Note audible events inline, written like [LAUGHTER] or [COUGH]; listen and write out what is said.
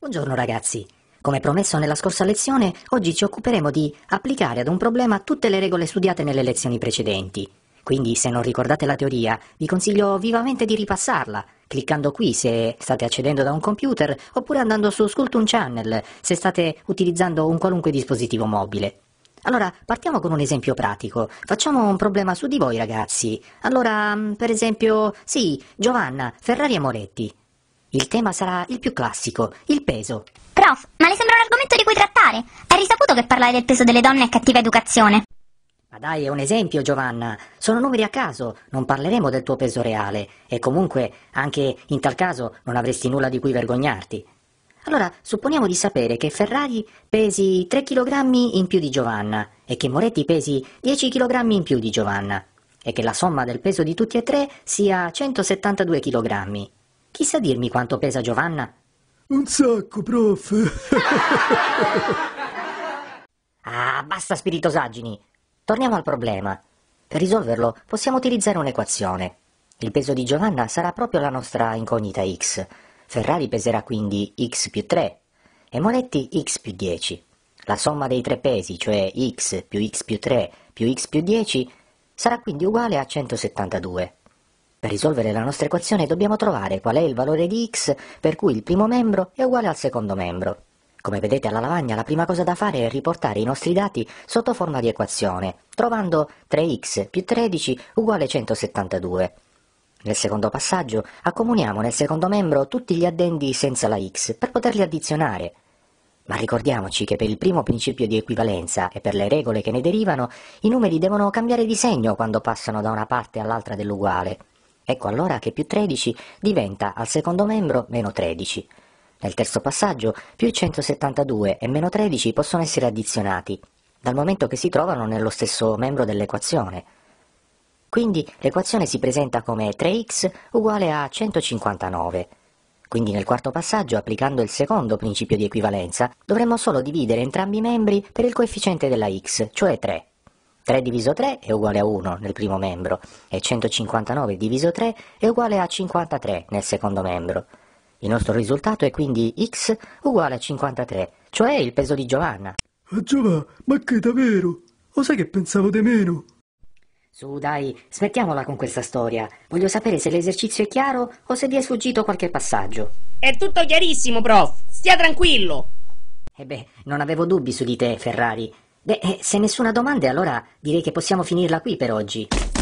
Buongiorno ragazzi. Come promesso nella scorsa lezione, oggi ci occuperemo di applicare ad un problema tutte le regole studiate nelle lezioni precedenti. Quindi se non ricordate la teoria, vi consiglio vivamente di ripassarla, cliccando qui se state accedendo da un computer, oppure andando su Sculptum Channel se state utilizzando un qualunque dispositivo mobile. Allora, partiamo con un esempio pratico. Facciamo un problema su di voi ragazzi. Allora, mm, per esempio, sì, Giovanna, Ferrari e Moretti. Il tema sarà il più classico, il peso. Prof, ma le sembra un argomento di cui trattare? È risaputo che parlare del peso delle donne è cattiva educazione. Ma dai, è un esempio, Giovanna. Sono numeri a caso, non parleremo del tuo peso reale. E comunque, anche in tal caso, non avresti nulla di cui vergognarti. Allora, supponiamo di sapere che Ferrari pesi 3 kg in più di Giovanna e che Moretti pesi 10 kg in più di Giovanna e che la somma del peso di tutti e tre sia 172 kg. Chi sa dirmi quanto pesa Giovanna? Un sacco, prof. [LAUGHS] ah, basta spiritosaggini. Torniamo al problema. Per risolverlo possiamo utilizzare un'equazione. Il peso di Giovanna sarà proprio la nostra incognita x. Ferrari peserà quindi x più 3 e Moretti x più 10. La somma dei tre pesi, cioè x più x più 3 più x più 10, sarà quindi uguale a 172. Per risolvere la nostra equazione dobbiamo trovare qual è il valore di x per cui il primo membro è uguale al secondo membro. Come vedete alla lavagna la prima cosa da fare è riportare i nostri dati sotto forma di equazione, trovando 3x più 13 uguale 172. Nel secondo passaggio accomuniamo nel secondo membro tutti gli addendi senza la x per poterli addizionare. Ma ricordiamoci che per il primo principio di equivalenza e per le regole che ne derivano, i numeri devono cambiare di segno quando passano da una parte all'altra dell'uguale. Ecco allora che più 13 diventa al secondo membro meno 13. Nel terzo passaggio più 172 e meno 13 possono essere addizionati, dal momento che si trovano nello stesso membro dell'equazione. Quindi l'equazione si presenta come 3x uguale a 159. Quindi nel quarto passaggio, applicando il secondo principio di equivalenza, dovremmo solo dividere entrambi i membri per il coefficiente della x, cioè 3. 3 diviso 3 è uguale a 1 nel primo membro e 159 diviso 3 è uguale a 53 nel secondo membro. Il nostro risultato è quindi x uguale a 53, cioè il peso di Giovanna. Ah Giovanna, ma che davvero? Lo sai che pensavo di meno? Su, dai, smettiamola con questa storia. Voglio sapere se l'esercizio è chiaro o se vi è sfuggito qualche passaggio. È tutto chiarissimo, prof. Stia tranquillo. E eh beh, non avevo dubbi su di te, Ferrari. Beh, eh, se nessuna domanda, allora direi che possiamo finirla qui per oggi.